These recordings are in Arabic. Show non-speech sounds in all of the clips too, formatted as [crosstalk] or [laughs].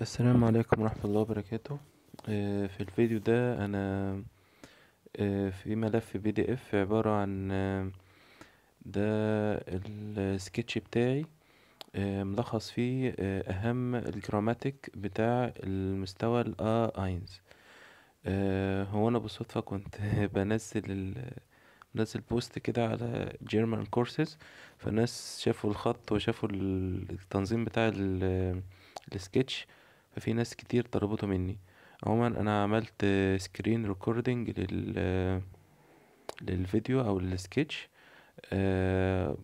السلام عليكم ورحمة الله وبركاته آه، في الفيديو ده أنا آه، في ملف بي دي اف عبارة عن آه، ده السكتش بتاعي ملخص فيه أهم الجراماتيك بتاع المستوى ال اينز هو أنا بالصدفة كنت [laughs] بنزل نزل بوست كده على جيرمان كورسز فالناس شافوا الخط وشافوا التنظيم بتاع السكتش ففي ناس كتير طلبته مني عموما انا عملت سكرين ريكوردنج لل للفيديو او للسكتش آه،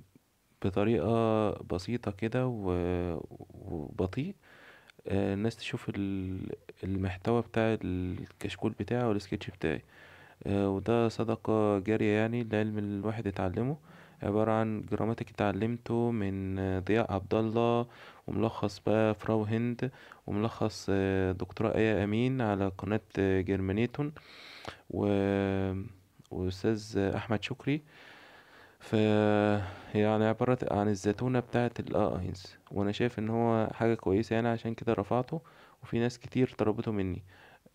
بطريقة بسيطة كده وبطيء آه، الناس تشوف المحتوى بتاع الكشكول بتاعي والسكتش بتاعي آه، وده صدقة جارية يعني لعلم الواحد يتعلمه عبارة عن جراماتيك اتعلمته من ضياء عبد الله وملخص بقى فراو هند وملخص آه، دكتورة آية أمين على قناة آه، جرمانيتون و... وأستاذ أحمد شكري ف يعني عبارة عن الزتونة بتاعة الأقهنز وأنا شايف إن هو حاجة كويسة يعني عشان كده رفعته وفي ناس كتير طلبته مني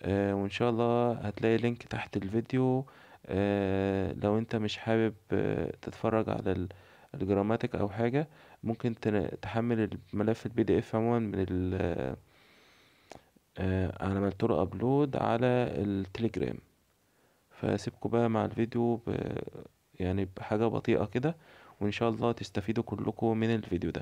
آه، وإن شاء الله هتلاقي لينك تحت الفيديو آه، لو انت مش حابب آه، تتفرج على الجراماتيك او حاجة ممكن تحمل الملف البي دي اف عموما من ال عملت له ابلود على التليجرام فسيبكوا بقى مع الفيديو ب... يعني بحاجة بطيئة كده وان شاء الله تستفيدوا كلكم من الفيديو ده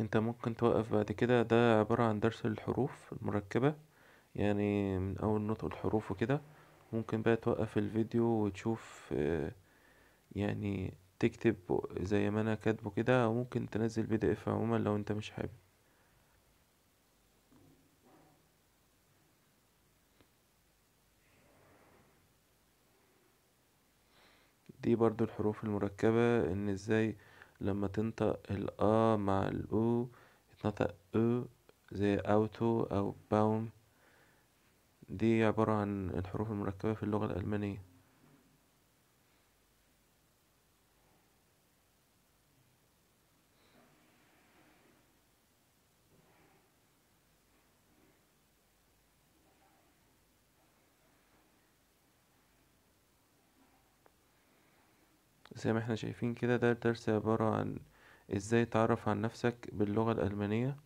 انت ممكن توقف بعد كده ده عبارة عن درس الحروف المركبة يعني من اول نطق الحروف وكده ممكن بقى توقف الفيديو وتشوف آه، يعني تكتب زي ما انا كاتبه كده او ممكن تنزل بي دي اف عموما لو انت مش حابب دي برضو الحروف المركبة ان ازاي لما تنطق الآ مع الأو يتنطق أو زي أوتو أو باوم دي عبارة عن الحروف المركبة في اللغة الألمانية زي ما احنا شايفين كده ده درس عبارة عن ازاي تعرف عن نفسك باللغة الألمانية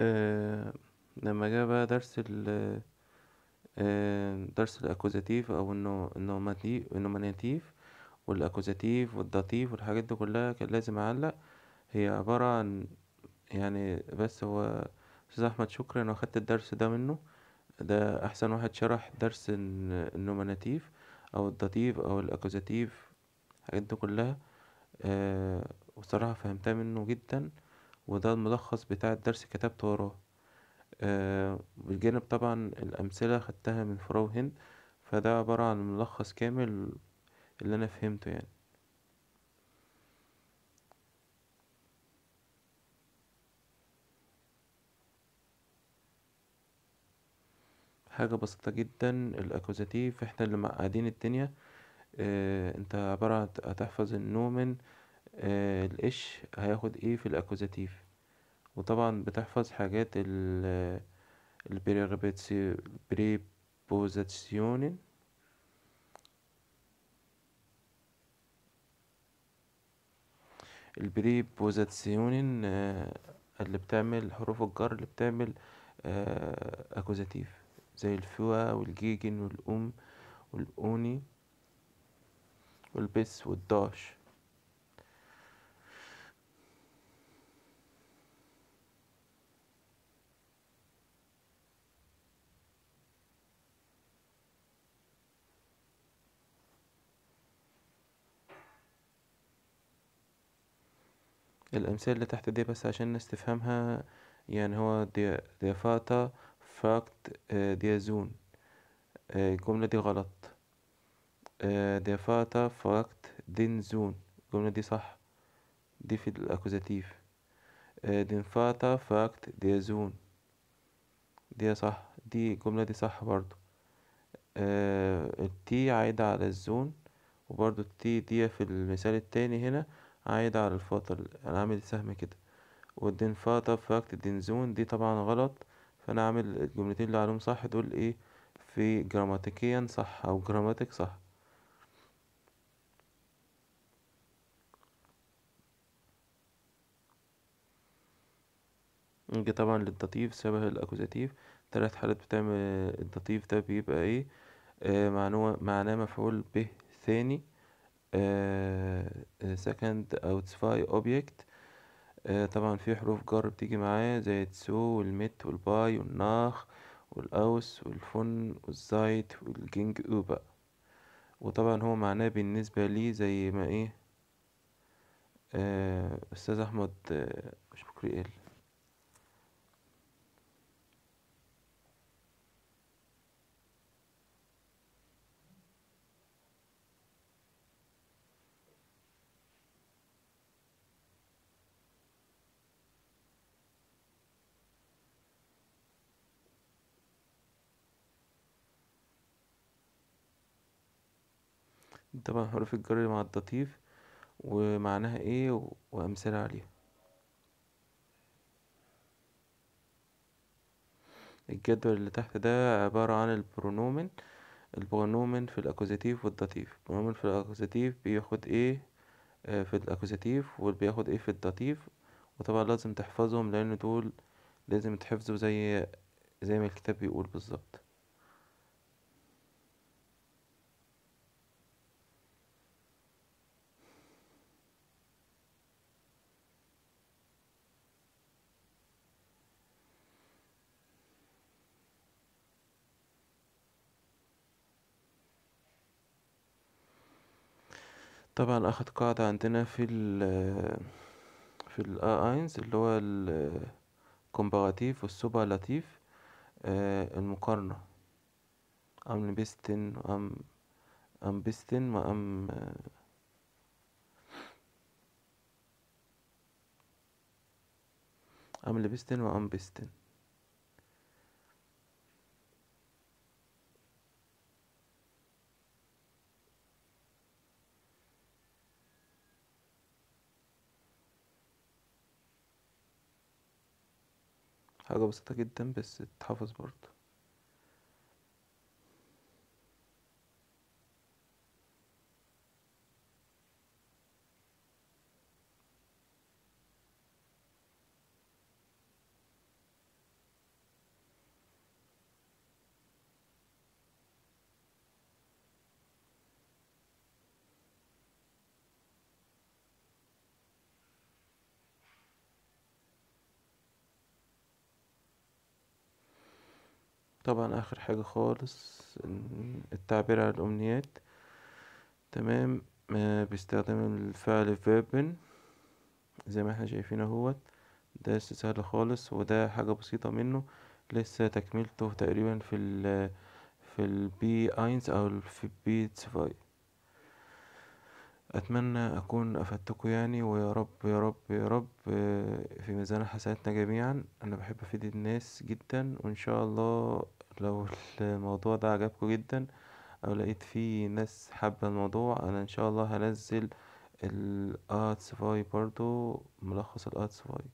آه، لما جاء بقى درس ال آه، درس الاكوزاتيف او انه النوماتيف النومانيتيف والاكوزاتيف والداتيف والحاجات دي كلها كان لازم اعلق هي عبارة عن يعني بس هو استاذ احمد شكري انا اخدت الدرس ده منه ده احسن واحد شرح درس النومانيتيف او الداتيف او الاكوزاتيف الحاجات دي كلها آه وصراحة فهمتها منه جدا وده الملخص بتاع الدرس كتبت وراه آه بالجانب طبعا الأمثلة خدتها من فراو هند فده عبارة عن ملخص كامل اللي أنا فهمته يعني حاجة بسيطة جدا الأكوزاتيف احنا اللي معقدين الدنيا اه انت عبارة هتحفظ النومن آه، الإش هياخد ايه في الأكوزاتيف وطبعا بتحفظ حاجات البريبوزاتيون آه، البريبوزاسيون آه، اللي بتعمل حروف الجر اللي بتعمل أكوزاتيف زي الفوا والجيجن والأم والأوني والبس والداش الأمثلة اللي تحت دي بس عشان نستفهمها يعني هو دي فاتا فاكت آه، ديازون آه، الجملة دي غلط آه، فاتا فاكت دينزون الجملة دي صح دي في الأكوزاتيف فاتا فاكت ديازون دي صح دي الجملة دي صح برضو التي عايدة على الزون وبرضو التي دي في المثال التاني هنا عايد على انا العامل سهم كده والدين فاطة فاكت الدين زون دي طبعا غلط فأنا عامل الجملتين اللي عليهم صح دول ايه في جراماتيكيا صح أو جراماتيك صح نجي طبعا للداتيف شبه الأكوزاتيف تلات حالات بتعمل الداتيف ده بيبقى ايه آه، معناه مفعول به ثاني سكند او تسفاي اوبجكت طبعا في حروف جر بتيجي معاه زي تسو والمت والباي والناخ والاوس والفن والزايت والجينج اوبا وطبعا هو معناه بالنسبة لي زي ما ايه آه، استاذ احمد آه، مش بكري قال طبعا حروف الجر مع التطيف ومعناها ايه وامثله عليها الجدول اللي تحت ده عبارة عن البرونومن البرونومن في الأكوزاتيف والداتيف البرونومن في الأكوزاتيف بياخد ايه آه، في الأكوزاتيف وبياخد ايه في الداتيف وطبعا لازم تحفظهم لأن دول لازم تحفظوا زي زي ما الكتاب بيقول بالظبط طبعا اخد قاعدة عندنا في ال آه، في ال اينز آه، آه، اللي هو الكومباراتيف والسوبرلاتيف المقارنة ام بيستن وام ام بيستن وام ام بيستن وام بيستن حاجة بسيطة جدا بس تحافظ برضه طبعا اخر حاجة خالص التعبير عن الامنيات تمام آه، باستخدام الفعل فيربن زي ما احنا شايفين اهوت درس سهل خالص وده حاجة بسيطة منه لسه تكملته تقريبا في ال في البي اينز او في البي تسفاي اتمنى اكون افدتكم يعني ويا رب يا رب يا رب آه، في ميزان حسناتنا جميعا انا بحب افيد الناس جدا وان شاء الله لو الموضوع ده عجبكم جدا او لقيت فيه ناس حابة الموضوع انا ان شاء الله هنزل الاتس فاي برضو ملخص الاتس فاي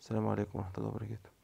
السلام عليكم ورحمة الله وبركاته